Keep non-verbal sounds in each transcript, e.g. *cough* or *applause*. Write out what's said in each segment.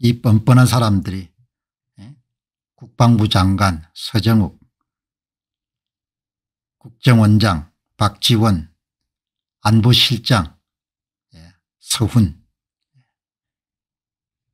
이 뻔뻔한 사람들이 예, 국방부 장관 서정욱 국정원장 박지원 안보실장 예, 서훈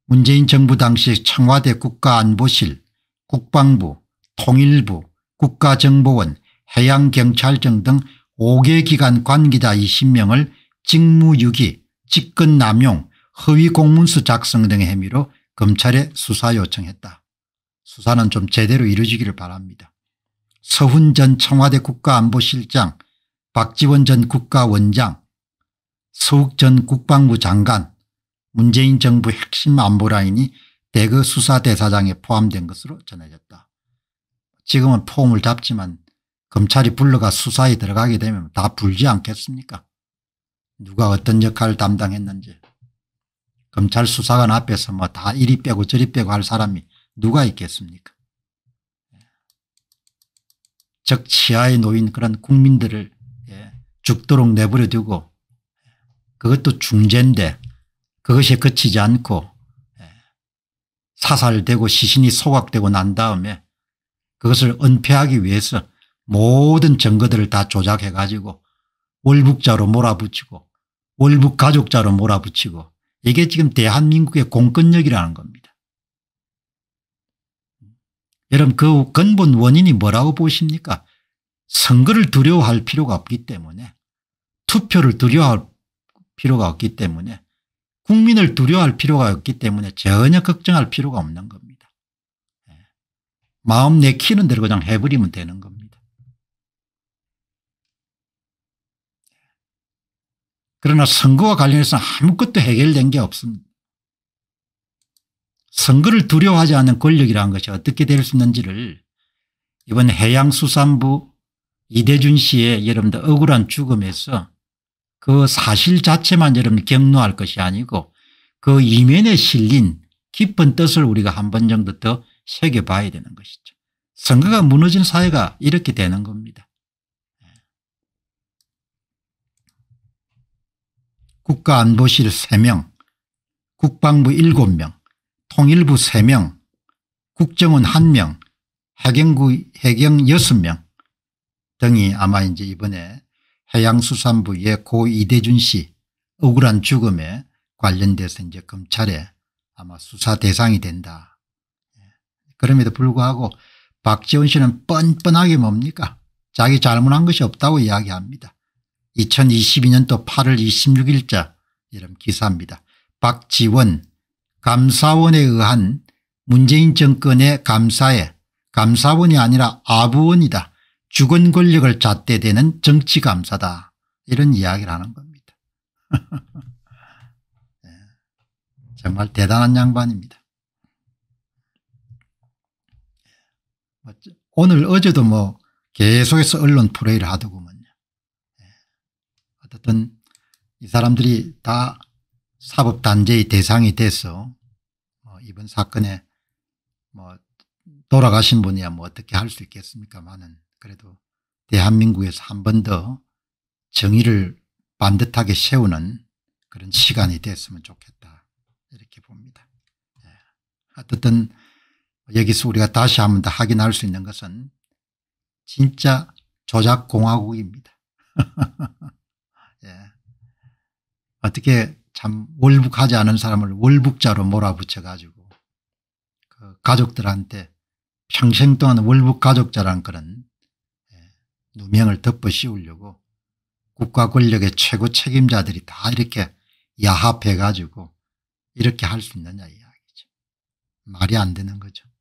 문재인 정부 당시 청와대 국가안보실 국방부 통일부 국가정보원 해양경찰청 등 5개 기관 관계자 20명을 직무유기 직권남용 허위 공문서 작성 등의 혐의로 검찰에 수사 요청했다. 수사는 좀 제대로 이루어지기를 바랍니다. 서훈 전 청와대 국가안보실장, 박지원 전 국가원장, 서욱 전 국방부 장관, 문재인 정부 핵심 안보라인이 대거 수사대사장에 포함된 것으로 전해졌다. 지금은 폼을 잡지만 검찰이 불러가 수사에 들어가게 되면 다 불지 않겠습니까 누가 어떤 역할을 담당했는지 검찰 수사관 앞에서 뭐 다 이리 빼고 저리 빼고 할 사람이 누가 있겠습니까? 예. 적치하에 놓인 그런 국민들을 예, 죽도록 내버려 두고 예, 그것도 중재인데 그것에 그치지 않고 사살되고 시신이 소각되고 난 다음에 그것을 은폐하기 위해서 모든 증거들을 다 조작해 가지고 월북자로 몰아붙이고 월북 가족자로 몰아붙이고 이게 지금 대한민국의 공권력이라는 겁니다. 여러분 그 근본 원인이 뭐라고 보십니까? 선거를 두려워할 필요가 없기 때문에 투표를 두려워할 필요가 없기 때문에 국민을 두려워할 필요가 없기 때문에 전혀 걱정할 필요가 없는 겁니다. 예. 마음 내키는 대로 그냥 해버리면 되는 겁니다. 그러나 선거와 관련해서 아무것도 해결된 게 없습니다. 선거를 두려워하지 않는 권력이라는 것이 어떻게 될 수 있는지를 이번 해양수산부 이대준 씨의 여러분들 억울한 죽음에서 그 사실 자체만 여러분 경로할 것이 아니고 그 이면에 실린 깊은 뜻을 우리가 한 번 정도 더 새겨봐야 되는 것이죠. 선거가 무너진 사회가 이렇게 되는 겁니다. 국가안보실 3명, 국방부 7명, 통일부 3명, 국정원 1명, 해경구 해경 6명 등이 아마 이제 이번에 해양수산부의 예 고 이대준 씨 억울한 죽음에 관련돼서 이제 검찰에 아마 수사 대상이 된다. 예. 그럼에도 불구하고 박지원 씨는 뻔뻔하게 뭡니까 자기 잘못한 것이 없다고 이야기합니다. 2022년도 8월 26일자 이런 기사입니다. 박지원 감사원에 의한 문재인 정권의 감사에 감사원이 아니라 아부원이다. 죽은 권력을 잣대대는 정치감사다. 이런 이야기를 하는 겁니다. *laughs* 네. 정말 대단한 양반입니다. 뭐, 오늘 어제도 뭐 계속해서 언론 프레이를 하더구먼. 어떤 이 사람들이 다 사법단죄의 대상이 돼서 뭐 이번 사건에 뭐 돌아가신 분이야 뭐 어떻게 할 수 있겠습니까만은 그래도 대한민국에서 한 번 더 정의를 반듯하게 세우는 그런 시간이 됐으면 좋겠다 이렇게 봅니다. 예. 어쨌든 여기서 우리가 다시 한 번 더 확인할 수 있는 것은 진짜 조작공화국입니다. *laughs* 어떻게 참 월북하지 않은 사람을 월북자로 몰아붙여 가지고 그 가족들한테 평생 동안 월북 가족자라는 그런 예, 누명을 덮어씌우려고 국가 권력의 최고 책임자들이 다 이렇게 야합해 가지고 이렇게 할 수 있느냐 이야기죠. 말이 안 되는 거죠.